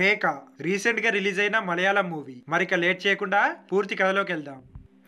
రేఖ recent గా release అయిన Malayalam movie మరిక లేట్ చేయకుండా పూర్తి కథలోకి వెళ్దాం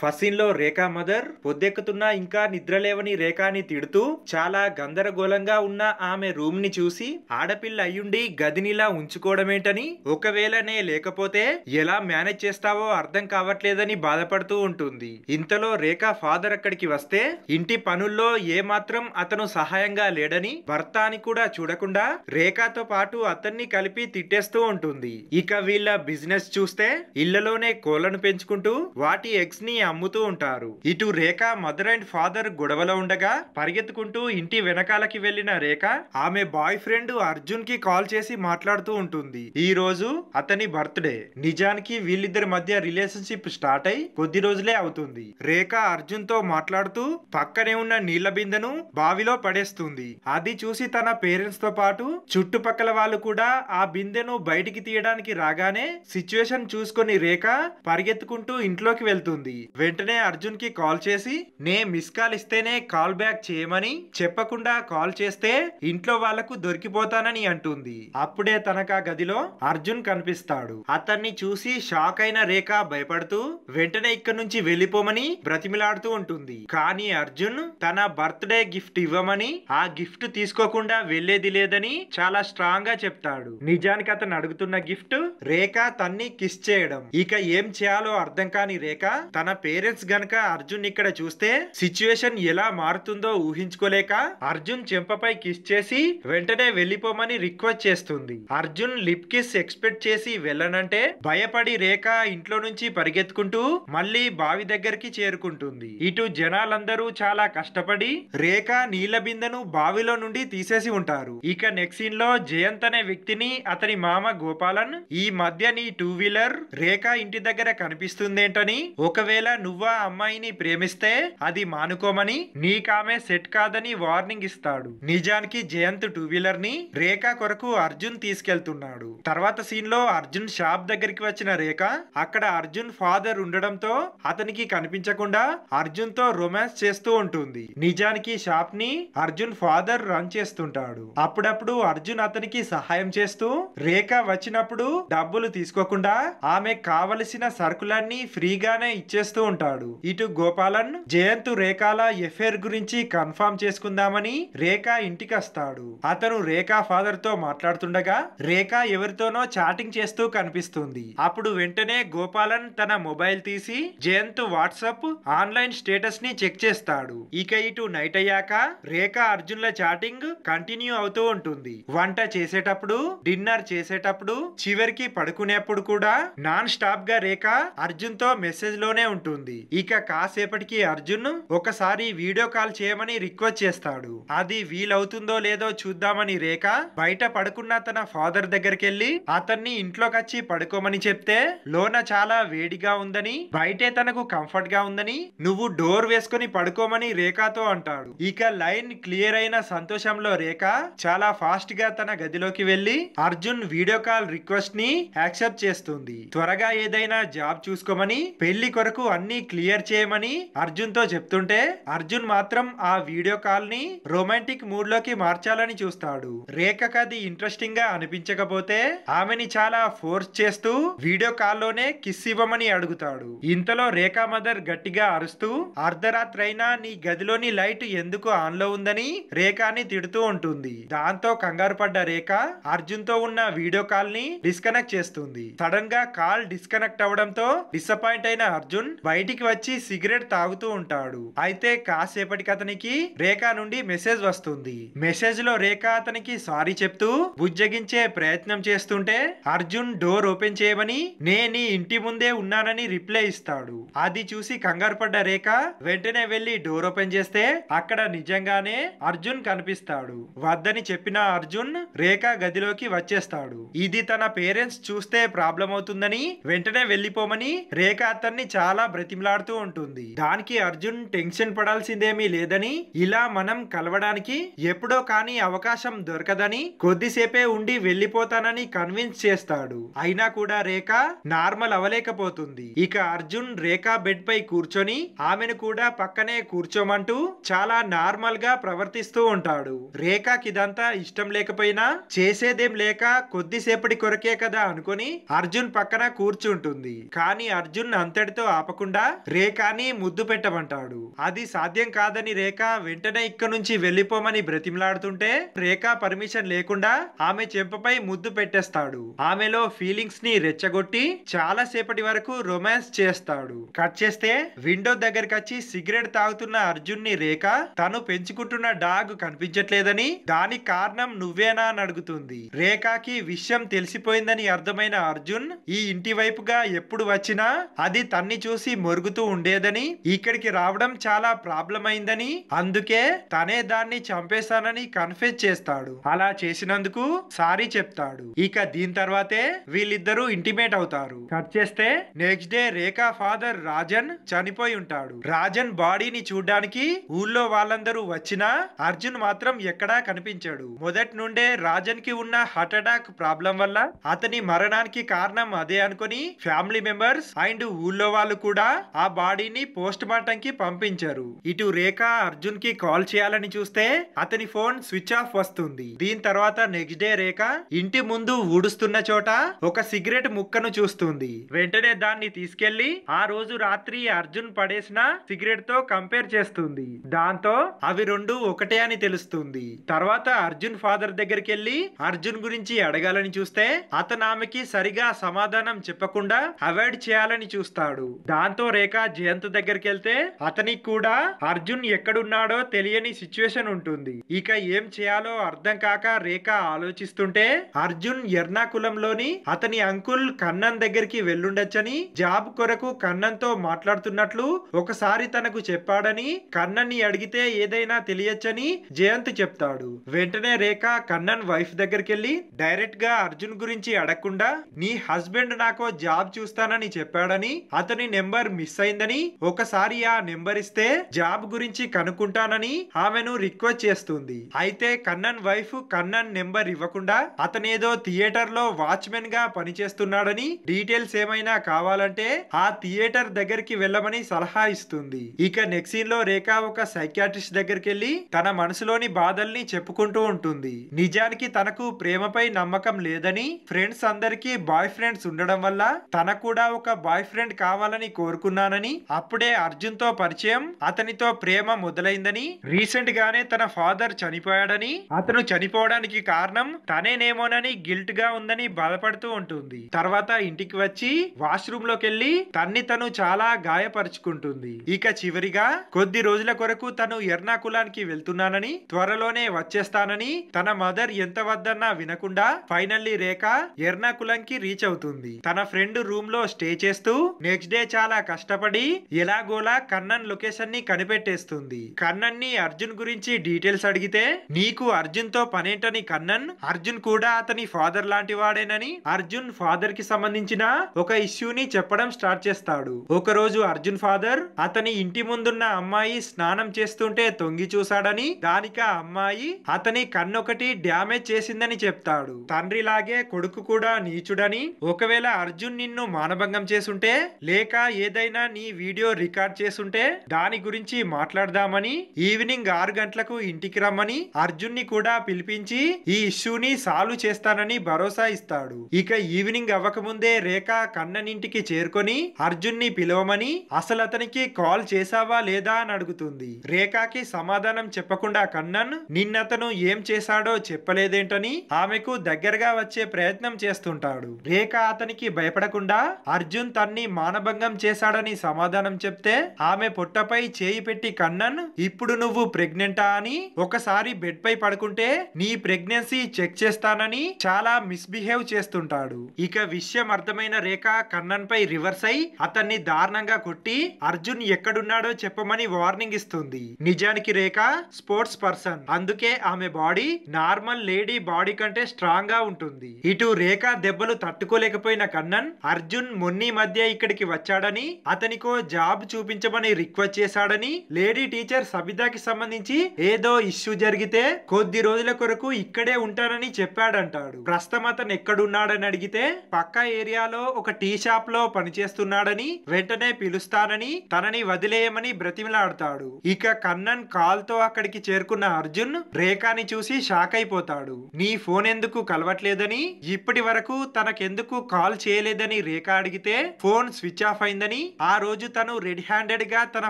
ఫసీన్లో రేఖా మదర్ పొద్దెక్కుతున్నా ఇంకా నిద్రలేవని రేఖాని తిడుతూ చాలా గందరగోళంగా ఉన్న ఆమె రూమ్ ని చూసి ఆడపిల్ల అయ్యుండి గదినిలా ఉంచుకోవడమేంటని ఒకవేళనే లేకపోతే ఎలా మేనేజ్ చేస్తావో అర్థం కావట్లేదని బాధపడుతూ ఉంటుంది ఇంతలో రేఖా ఫాదర్ అక్కడికి వస్తే ఇంటి పనుల్లో ఏమాత్రం అతను సహాయంగా లేడని భర్త అని కూడా చూడకుండా రేఖాతో పాటు అతన్ని కలిపి తిట్టేస్తూ ఉంటుంది ఇక వీళ్ళ బిజినెస్ చూస్తే ఇళ్లలోనే కోళ్లను పెంచుకుంటూ వాటి ఎగ్స్ ని అమ్ముతూ ఉంటారు ఇటు రేఖ మదర్ అండ్ ఫాదర్ గొడవలో ఉండగా పరిగెత్తుకుంటూ ఇంటి వెనకాలకి వెళ్లిన రేఖ ఆమె బాయ్ ఫ్రెండ్ అర్జున్ కి కాల్ చేసి మాట్లాడుతూ ఉంటుంది ఈ రోజు అతని బర్త్డే నిజానికి వీళ్ళిద్దరి మధ్య రిలేషన్షిప్ స్టార్ట్ అయి కొద్ది రోజులే అవుతుంది రేఖ అర్జున్ తో మాట్లాడుతూ పక్కనే ఉన్న నీళ్ల బిందెను బావిలో పడేస్తుంది అది చూసి తన పేరెంట్స్ తో పాటు చుట్టుపక్కల వాళ్ళు కూడా ఆ బిందెను బయటికి తీయడానికి రాగానే సిచ్యువేషన్ చూసుకుని రేఖ పరిగెత్తుకుంటూ ఇంట్లోకి వెళ్తుంది వెంటనే అర్జున్ కి కాల్ చేసి నే మిస్ కాల్ ఇస్తేనే కాల్ బ్యాక్ చేయమని చెప్పకుండా కాల్ చేస్తే ఇంట్లో వాళ్లకు దొరికిపోతానని అంటుంది అప్పుడే తనక గదిలో అర్జున్ కనిపిస్తాడు అతన్ని చూసి షాక్ అయిన రేఖ భయపడుతూ వెంటనే ఇక్కడ నుంచి వెళ్ళిపోమని బ్రతిమిలాడుతూ ఉంటుంది కానీ అర్జున్ తన బర్త్డే గిఫ్ట్ ఇవ్వమని ఆ గిఫ్ట్ తీసుకోకుండా వెళ్లేది లేదని చాలా స్ట్రాంగ్ గా చెప్తాడు నిజానికి అతను అడుగుతున్న గిఫ్ట్ రేఖ తన్ని కిస్ చేయడం ఇక ఏం చేయాలో అర్థం కాని రేఖ తన పేరెంట్స్ గనక అర్జున్ ఇక్కడ చూస్తే సిచ్యువేషన్ ఎలా మారుతుందో ఊహించుకోలేక అర్జున్ చెంపపై కిస్ చేసి వెంటనే వెళ్లిపోమని రిక్వెస్ట్ చేస్తుంది అర్జున్ లిప్ కిస్ ఎక్స్పెక్ట్ చేసి వెళ్ళనంటే భయపడి రేఖ ఇంట్లో నుంచి పరిగెత్తుకుంటూ మళ్ళీ బావి దగ్గరికి చేరుకుంటుంది ఇటు జనాలందరూ చాలా కష్టపడి రేఖ నీళ్ల బిందెను బావిలో నుండి తీసేసి ఉంటారు ఇక నెక్స్ట్ సీన్ లో జయంత్ అనే వ్యక్తిని అతని మామ గోపాలన్ ఈ మధ్య నీ టూ వీలర్ రేఖ ఇంటి దగ్గర కనిపిస్తుందేంటని ఒకవేళ ఆ అమ్మాయిని ప్రేమిస్తే అది మానుకోమని నీకామె సెట్ కాదని వార్నింగ్ ఇస్తాడు నిజానికి జయంత్ టూ వీలర్ ని రేఖ కొరకు అర్జున్ తీసుకెళ్తున్నాడు తర్వాత సీన్ లో అర్జున్ షాప్ దగ్గరికి వచ్చిన రేఖ అక్కడ అర్జున్ ఫాదర్ ఉండడంతో అతనికి కనిపించకుండా అర్జున్ తో రొమాన్స్ చేస్తూ ఉంటుంది నిజానికి షాప్ ని అర్జున్ ఫాదర్ రన్ చేస్తుంటాడు అప్పుడప్పుడు అర్జున్ అతనికి సహాయం చేస్తూ రేఖ వచ్చినప్పుడు డబ్బులు తీసుకోకుండా ఆమె కావలసిన సరుకులన్నీ ఫ్రీగానే ఇచ్చేస్తూ ఉంటాడు ఇటు గోపాలన్ జయంత్ రేఖాల ఎఫ్ఐఆర్ గురించి కన్ఫర్మ్ చేసుకుందామని రేఖ ఇంటికస్తాడు అతను రేఖ ఫాదర్ తో మాట్లాడుతుండగా రేఖ ఎవరితోనో చాటింగ్ చేస్తూ కనిపిస్తుంది అప్పుడు వెంటనే గోపాలన్ తన మొబైల్ తీసి జయంత్ వాట్సాప్ ఆన్లైన్ స్టేటస్ ని చెక్ చేస్తాడు ఇక ఇటు నైట్ అయ్యాక రేఖ అర్జున్ల చాటింగ్ కంటిన్యూ అవుతూ ఉంటుంది వంట చేసేటప్పుడు డిన్నర్ చేసేటప్పుడు చివరికి పడుకునేప్పుడు కూడా నాన్ స్టాప్ గా రేఖ అర్జున్ తో మెసేజ్ లోనే ఉంటుంది ఉంటుంది ఇక కాసేపటికి అర్జున్ ఒకసారి వీడియో కాల్ చేయమని రిక్వెస్ట్ చేస్తాడు అది వీలవుతుందో లేదో చూద్దామని రేఖ బయట పడుకున్న తన ఫాదర్ దగ్గరికి వెళ్లి అతన్ని ఇంట్లోకొచ్చి పడుకోమని చెప్తే లోన చాలా వేడిగా ఉందని బయటే తనకు కంఫర్ట్ గా ఉందని నువ్వు డోర్ వేసుకుని పడుకోమని రేఖతో అంటాడు ఇక లైన్ క్లియర్ అయిన సంతోషంలో రేఖ చాలా ఫాస్ట్ గా తన గదిలోకి వెళ్లి అర్జున్ వీడియో కాల్ రిక్వెస్ట్ ని యాక్సెప్ట్ చేస్తుంది త్వరగా ఏదైనా జాబ్ చూసుకోమని పెళ్లి కొరకు అన్ని క్లియర్ చేయమని అర్జున్ తో చెప్తుంటే అర్జున్ మాత్రం ఆ వీడియో కాల్ ని రొమాంటిక్ మూడ్ లోకి మార్చాలని చూస్తాడు రేఖకు అది ఇంట్రెస్టింగ్ గా అనిపించకపోతే ఆమెని చాలా ఫోర్స్ చేస్తూ వీడియో కాల్ లోనే కిస్ ఇవ్వమని అడుగుతాడు ఇంతలో రేఖా మదర్ గట్టిగా అరుస్తూ అర్ధరాత్రైనా నీ గదిలోని లైట్ ఎందుకు ఆన్ లో ఉందని రేఖాని తిడుతూ ఉంటుంది దాంతో కంగారు పడ్డ రేఖ అర్జున్ తో ఉన్న వీడియో కాల్ ని డిస్కనెక్ట్ చేస్తుంది సడన్ గా కాల్ డిస్కనెక్ట్ అవడంతో డిసప్పాయింట్ అయిన అర్జున్ బయటికి వచ్చి సిగరెట్ తాగుతూ ఉంటాడు అయితే కాసేపటికి అతనికి రేఖ నుండి మెసేజ్ వస్తుంది మెసేజ్ లో రేఖ అతనికి సారీ చెప్తూ బుజ్జగించే ప్రయత్నం చేస్తుంటే అర్జున్ డోర్ ఓపెన్ చేయమని నేను ఇంటి ముందే ఉన్నానని రిప్లై ఇస్తాడు అది చూసి కంగారు పడ్డ రేఖ వెంటనే వెళ్లి డోర్ ఓపెన్ చేస్తే అక్కడ నిజంగానే అర్జున్ కనిపిస్తాడు వద్దని చెప్పిన అర్జున్ రేఖ గదిలోకి వచ్చేస్తాడు ఇది తన పేరెంట్స్ చూస్తే ప్రాబ్లం అవుతుందని వెంటనే వెళ్లిపోమని రేఖ అతన్ని చాలా బ్రతిమలాడుతూ ఉంటుంది దానికి అర్జున్ టెన్షన్ పడాల్సిందేమీ లేదని ఇలా మనం కలవడానికి ఎప్పుడో కానీ అవకాశం దొరకదని కొద్దిసేపే ఉండి వెళ్ళిపోతానని కన్విన్స్ చేస్తాడు అయినా కూడా రేఖ నార్మల్ అవ్వలేకపోతుంది ఇక అర్జున్ రేఖ బెడ్ పై కూర్చొని ఆమెను కూడా పక్కనే కూర్చోమంటూ చాలా నార్మల్ గా ప్రవర్తిస్తూ ఉంటాడు రేఖకి ఇదంతా ఇష్టం లేకపోయినా చేసేదేం లేక కొద్దిసేపటి కొరకే కదా అనుకుని అర్జున్ పక్కన కూర్చుంటుంది కానీ అర్జున్ అంతటితో ఆపకుండా లేకుండా రేఖాని ముద్దు పెట్టమంటాడు అది సాధ్యం కాదని రేఖ వెంటనే ఇక్క నుంచి వెళ్లిపోమని బ్రతిమలాడుతుంటే రేఖ పర్మిషన్ లేకుండా ఆమె చెంపపై ముద్దు పెట్టేస్తాడు ఆమెలో ఫీలింగ్స్ ని రెచ్చగొట్టి చాలా సేపటి వరకు రొమాన్స్ చేస్తాడు కట్ చేస్తే విండో దగ్గరకు వచ్చి సిగరెట్ తాగుతున్న అర్జున్ ని రేఖ తను పెంచుకుంటున్న డాగ్ కనిపించట్లేదని దానికి కారణం నువ్వేనా అని అడుగుతుంది రేఖకి విషయం తెలిసిపోయిందని అర్థమైన అర్జున్ ఈ ఇంటి వైపుగా ఎప్పుడు వచ్చినా అది తన్ని చూసి మొరుగుతూ ఉండేదని ఇక్కడికి రావడం చాలా ప్రాబ్లం అయిందని అందుకే తనే దాన్ని చంపేస్తానని కన్ఫ్యూజ్ చేస్తాడు అలా చేసినందుకు సారీ చెప్తాడు ఇక దీని తర్వాతే వీళ్ళిద్దరూ ఇంటిమేట్ అవుతారు కట్ చేస్తే next day Rekha father Rajan చనిపోయి ఉంటాడు రాజన్ బాడీని చూడ్డానికి ఊళ్ళో వాళ్ళందరూ వచ్చినా అర్జున్ మాత్రం ఎక్కడా కనిపించాడు మొదటి నుండే రాజన్ కి ఉన్న హార్ట్ అటాక్ ప్రాబ్లం వల్ల అతని మరణానికి కారణం అదే అనుకుని ఫ్యామిలీ మెంబర్స్ అండ్ ఊళ్ళో వాళ్ళు కూడా ఆ బాడీని పోస్ట్ మార్టం కి పంపించారు ఇటు రేఖ అర్జున్ కి కాల్ చేయాలని చూస్తే అతని ఫోన్ స్విచ్ ఆఫ్ వస్తుంది దీని తర్వాత నెక్స్ట్ డే రేఖ ఇంటి ముందు ఊడుస్తున్న చోట ఒక సిగరెట్ ముక్కను చూస్తుంది వెంటనే దాన్ని తీసుకెళ్లి ఆ రోజు రాత్రి అర్జున్ పడేసిన సిగరెట్ తో కంపేర్ చేస్తుంది దాంతో అవి రెండు ఒకటే అని తెలుస్తుంది తర్వాత అర్జున్ ఫాదర్ దగ్గరికి వెళ్లి అర్జున్ గురించి అడగాలని చూస్తే అతను ఆమెకి సరిగా సమాధానం చెప్పకుండా అవాయిడ్ చేయాలని చూస్తాడు దాంతో దాంతో రేఖ జయంత్ దగ్గరికి వెళ్తే అతనికి కూడా అర్జున్ ఎక్కడున్నాడో తెలియని సిచ్యువేషన్ ఉంటుంది ఇక ఏం చేయాలో అర్థం కాక రేఖ ఆలోచిస్తుంటే అర్జున్ ఎర్నాకులంలోని అతని అంకుల్ కన్నన్ దగ్గరికి వెళ్ళుండొచ్చని జాబ్ కొరకు కన్నన్తో మాట్లాడుతున్నట్లు ఒకసారి తనకు చెప్పాడని కన్నన్ని అడిగితే ఏదైనా తెలియచ్చని జయంత్ చెప్తాడు వెంటనే రేఖ కన్నన్ వైఫ్ దగ్గరికి వెళ్ళి డైరెక్ట్ గా అర్జున్ గురించి అడగకుండా నీ హస్బెండ్ నాకు జాబ్ చూస్తానని చెప్పాడని అతని నెంబర్ నెంబర్ మిస్ అయిందని ఒకసారి ఆ నెంబర్ ఇస్తే జాబ్ గురించి కనుక్కుంటానని ఆమెను రిక్వెస్ట్ చేస్తుంది అయితే కన్నన్ వైఫ్ కన్నన్ నెంబర్ ఇవ్వకుండా అతనేదో థియేటర్ లో వాచ్మెన్ గా పనిచేస్తున్నాడని డీటెయిల్స్ ఏమైనా కావాలంటే ఆ థియేటర్ దగ్గరికి వెళ్ళమని సలహా ఇస్తుంది ఇక నెక్స్ట్ సీన్ లో రేఖ ఒక సైకాట్రిస్ట్ దగ్గరికి వెళ్ళి తన మనసులోని బాధల్ని చెప్పుకుంటూ ఉంటుంది నిజానికి తనకు ప్రేమపై నమ్మకం లేదని ఫ్రెండ్స్ అందరికీ బాయ్ ఫ్రెండ్స్ ఉండడం వల్ల తన కూడా ఒక బాయ్ ఫ్రెండ్ కావాలని కోరు కోరుకున్నానని అప్పుడే అర్జున్ తో పరిచయం అతనితో ప్రేమ మొదలైందని రీసెంట్ గానే తన ఫాదర్ చనిపోయాడని అతను చనిపోవడానికి కారణం తనేనేమోనని గిల్ట్ గా ఉందని బాధపడుతూ ఉంటుంది తర్వాత ఇంటికి వచ్చి వాష్రూమ్ లోకి వెళ్లి తన్ని తను చాలా గాయపరుచుకుంటుంది ఇక చివరిగా కొద్ది రోజుల కొరకు తను ఎర్నాకులానికి వెళ్తున్నానని త్వరలోనే వచ్చేస్తానని తన మదర్ ఎంత వద్దన్నా వినకుండా ఫైనల్లీ రేఖ ఎర్నాకులంకి రీచ్ అవుతుంది తన ఫ్రెండ్ రూమ్ లో స్టే చేస్తూ నెక్స్ట్ డే చాలా చాలా కష్టపడి ఎలాగోలా కన్నన్ లొకేషన్ ని కనిపెట్టేస్తుంది కన్నన్ ని అర్జున్ గురించి డీటెయిల్స్ అడిగితే నీకు అర్జున్ తో పనేంటని కన్నన్ అర్జున్ కూడా అతని ఫాదర్ లాంటి వాడేనని అర్జున్ ఫాదర్ కి సంబంధించిన ఒక ఇష్యూని చెప్పడం స్టార్ట్ చేస్తాడు ఒక రోజు అర్జున్ ఫాదర్ అతని ఇంటి ముందున్న అమ్మాయి స్నానం చేస్తుంటే తొంగి చూశాడని దానిక అమ్మాయి అతని కన్నొకటి డ్యామేజ్ చేసిందని చెప్తాడు తండ్రిలాగే కొడుకు కూడా నీచుడని ఒకవేళ అర్జున్ నిన్ను మానభంగం చేసుంటే లేక ఏ ఏదైనా నీ వీడియో రికార్డ్ చేసుంటే దాని గురించి మాట్లాడదామని ఈవినింగ్ ఆరు గంటలకు ఇంటికి రమ్మని అర్జున్ ని కూడా పిలిపించి ఈ ఇష్యూని సాల్వ్ చేస్తానని భరోసా ఇస్తాడు ఇక ఈవినింగ్ అవ్వకముందే రేఖ కన్ననింటికి చేరుకొని అర్జున్ ని పిలవమని అసలు అతనికి కాల్ చేశావా లేదా అని అడుగుతుంది రేఖకి సమాధానం చెప్పకుండా కన్నన్ నిన్నతను ఏం చేశాడో చెప్పలేదేంటని ఆమెకు దగ్గరగా వచ్చే ప్రయత్నం చేస్తుంటాడు రేఖ అతనికి భయపడకుండా అర్జున్ తన్ని మానభంగం చేసి చేశాడని సమాధానం చెప్తే ఆమె పొట్టపై చేయి పెట్టి కన్నన్ ఇప్పుడు నువ్వు ప్రెగ్నెంటా అని ఒకసారి బెడ్ పై పడుకుంటే నీ ప్రెగ్నెన్సీ చెక్ చేస్తానని చాలా మిస్బిహేవ్ చేస్తుంటాడు ఇక విషయం అర్థమైన రేఖ కన్నన్ పై రివర్స్ అయి అతన్ని దారుణంగా కొట్టి అర్జున్ ఎక్కడున్నాడో చెప్పమని వార్నింగ్ ఇస్తుంది నిజానికి రేఖ స్పోర్ట్స్ పర్సన్ అందుకే ఆమె బాడీ నార్మల్ లేడీ బాడీ కంటే స్ట్రాంగ్ గా ఉంటుంది ఇటు రేఖ దెబ్బలు తట్టుకోలేకపోయిన కన్నన్ అర్జున్ మొన్ని మధ్య ఇక్కడికి వచ్చాడని అతనికో జాబ్ చూపించమని రిక్వెస్ట్ చేశాడని లేడీ టీచర్ సబితాకి సంబంధించి ఏదో ఇష్యూ జరిగితే కొద్ది రోజుల కొరకు ఇక్కడే ఉంటానని చెప్పాడంటాడు ప్రస్తుతం అతను ఎక్కడున్నాడని అడిగితే పక్క ఏరియాలో ఒక టీ షాప్ లో పనిచేస్తున్నాడని వెంటనే పిలుస్తానని తనని వదిలేయమని బ్రతిమలాడతాడు ఇక కన్నన్ కాల్ తో అక్కడికి చేరుకున్న అర్జున్ రేఖాని చూసి షాక్ అయిపోతాడు నీ ఫోన్ ఎందుకు కలవట్లేదని ఇప్పటి వరకు తనకెందుకు కాల్ చేయలేదని రేఖ అడిగితే ఫోన్ స్విచ్ ఆఫ్ అయిందని చేశాడని ఆ రోజు తను రెడ్ హ్యాండెడ్ గా తన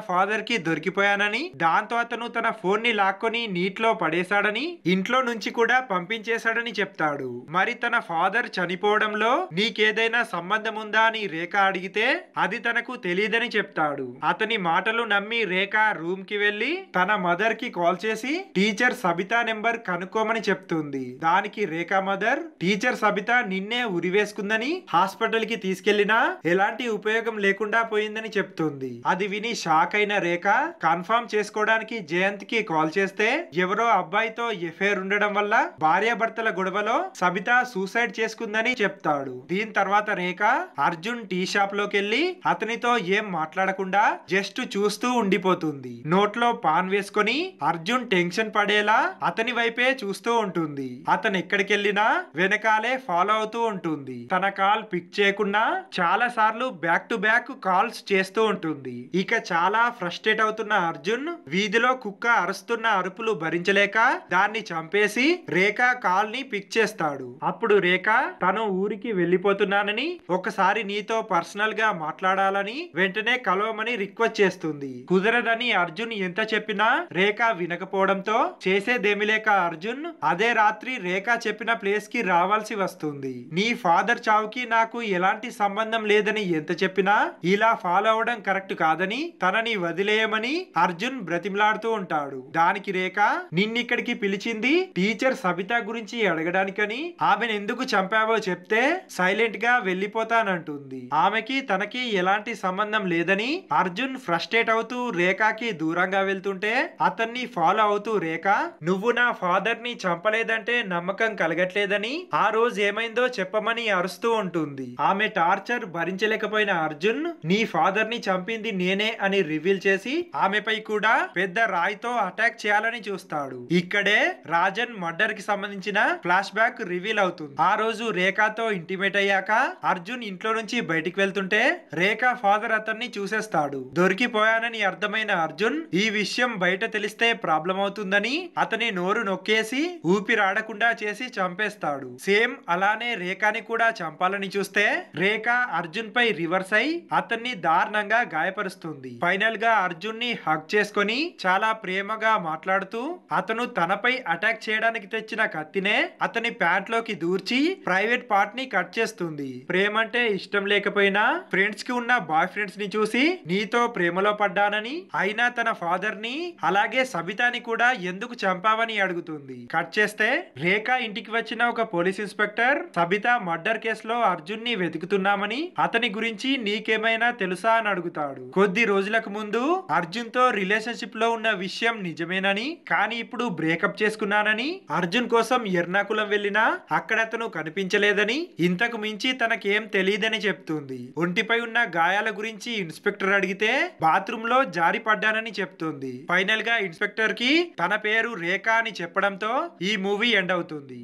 ఫాదర్ కి దొరికిపోయానని దాంతో అతను తన ఫోన్ ని లాక్కొని నీటిలో పడేశాడని ఇంట్లో నుంచి కూడా పంపించేశాడని చెప్తాడు మరి తన ఫాదర్ చనిపోవడంలో నీకేదైనా సంబంధం ఉందా అని రేఖ అడిగితే అది తనకు తెలియదని చెప్తాడు అతని మాటలు నమ్మి రేఖ రూమ్ కి వెళ్లి తన మదర్ కి కాల్ చేసి టీచర్ సబిత నెంబర్ కనుక్కోమని చెప్తుంది దానికి రేఖ మదర్ టీచర్ సబిత నిన్నే ఉరివేసుకుందని హాస్పిటల్ కి తీసుకెళ్లినా ఎలాంటి ఉపయోగం లేకుండా జెండా పోయిందని చెప్తుంది అది విని షాక్ అయిన రేఖ కన్ఫర్మ్ చేసుకోవడానికి జయంత్ కి కాల్ చేస్తే ఎవరో అబ్బాయితో ఎఫైర్ ఉండడం వల్ల భార్యాభర్తల గొడవలో సబిత సూసైడ్ చేసుకుందని చెప్తాడు దీని తర్వాత రేఖ అర్జున్ టీ షాప్ లోకి వెళ్లి అతనితో ఏం మాట్లాడకుండా జస్ట్ చూస్తూ ఉండిపోతుంది నోట్లో పాన్ వేసుకొని అర్జున్ టెన్షన్ పడేలా అతని వైపే చూస్తూ ఉంటుంది అతను ఎక్కడికి వెళ్ళినా వెనకాలే ఫాలో అవుతూ ఉంటుంది తన కాల్ పిక్ చేయకుండా చాలా సార్లు బ్యాక్ టు బ్యాక్ కాల్స్ చేస్తూ ఉంటుంది ఇక చాలా ఫ్రస్ట్రేట్ అవుతున్న అర్జున్ వీధిలో కుక్క అరుస్తున్న అరుపులు భరించలేక దాన్ని చంపేసి రేఖ కాల్ ని పిక్ చేస్తాడు అప్పుడు రేఖ తను ఊరికి వెళ్ళిపోతున్నానని ఒకసారి నీతో పర్సనల్ గా మాట్లాడాలని వెంటనే కలవమని రిక్వెస్ట్ చేస్తుంది కుదరదని అర్జున్ ఎంత చెప్పినా రేఖ వినకపోవడంతో చేసేదేమిలేక లేక అర్జున్ అదే రాత్రి రేఖ చెప్పిన ప్లేస్ కి రావాల్సి వస్తుంది నీ ఫాదర్ చావుకి నాకు ఎలాంటి సంబంధం లేదని ఎంత చెప్పినా ఇలా ఫాలో అవడం కరెక్ట్ కాదని తనని వదిలేయమని అర్జున్ బ్రతిమలాడుతూ ఉంటాడు దానికి రేఖ నిన్నిక్కడికి పిలిచింది టీచర్ సబిత గురించి అడగడానికని ఆమెను ఎందుకు చంపావో చెప్తే సైలెంట్ గా వెళ్ళిపోతానంటుంది ఆమెకి తనకి ఎలాంటి సంబంధం లేదని అర్జున్ ఫ్రస్ట్రేట్ అవుతూ రేఖకి దూరంగా వెళ్తుంటే అతన్ని ఫాలో అవుతూ రేఖ నువ్వు నా ఫాదర్ ని చంపలేదంటే నమ్మకం కలగట్లేదని ఆ రోజు ఏమైందో చెప్పమని అరుస్తూ ఉంటుంది ఆమె టార్చర్ భరించలేకపోయిన అర్జున్ నీ ఫాదర్ ని చంపింది నేనే అని రివీల్ చేసి ఆమెపై కూడా పెద్ద రాయితో అటాక్ చేయాలని చూస్తాడు ఇక్కడే రాజన్ మర్డర్ కి సంబంధించిన ఫ్లాష్ బ్యాక్ రివీల్ అవుతుంది ఆ రోజు రేఖతో ఇంటిమేట్ అయ్యాక అర్జున్ ఇంట్లో నుంచి బయటికి వెళ్తుంటే రేఖ ఫాదర్ అతన్ని చూసేస్తాడు దొరికిపోయానని అర్థమైన అర్జున్ ఈ విషయం బయట తెలిస్తే ప్రాబ్లం అవుతుందని అతని నోరు నొక్కేసి ఊపిరాడకుండా చేసి చంపేస్తాడు సేమ్ అలానే రేఖాని కూడా చంపాలని చూస్తే రేఖ అర్జున్ పై రివర్స్ అయి అతను అతన్ని దారుణంగా గాయపరుస్తుంది ఫైనల్ గా అర్జున్ ని హక్ చేసుకుని చాలా ప్రేమగా మాట్లాడుతూ అతను తనపై అటాక్ చేయడానికి తెచ్చిన కత్తినే అతని ప్యాంట్ లోకి దూర్చి ప్రైవేట్ పార్ట్ ని కట్ చేస్తుంది ప్రేమ అంటే ఇష్టం లేకపోయినా ఫ్రెండ్స్ కి ఉన్న బాయ్ ఫ్రెండ్స్ ని చూసి నీతో ప్రేమలో పడ్డానని అయినా తన ఫాదర్ ని అలాగే సబితాని కూడా ఎందుకు చంపావని అడుగుతుంది కట్ చేస్తే రేఖ ఇంటికి వచ్చిన ఒక పోలీస్ ఇన్స్పెక్టర్ సబిత మర్డర్ కేసులో అర్జున్ ని వెతుకుతున్నామని అతని గురించి నీకేమైనా నిజమేనా తెలుసా అని అడుగుతాడు కొద్ది రోజులకు ముందు అర్జున్ తో రిలేషన్షిప్ లో ఉన్న విషయం నిజమేనని కానీ ఇప్పుడు బ్రేకప్ చేసుకున్నానని అర్జున్ కోసం ఎర్నాకులం వెళ్ళినా అక్కడ అతను కనిపించలేదని ఇంతకు మించి తనకేం తెలియదని చెప్తుంది ఒంటిపై ఉన్న గాయాల గురించి ఇన్స్పెక్టర్ అడిగితే బాత్రూమ్ లో జారి పడ్డానని చెప్తుంది ఫైనల్ గా ఇన్స్పెక్టర్ కి తన పేరు రేఖ అని చెప్పడంతో ఈ మూవీ ఎండ్ అవుతుంది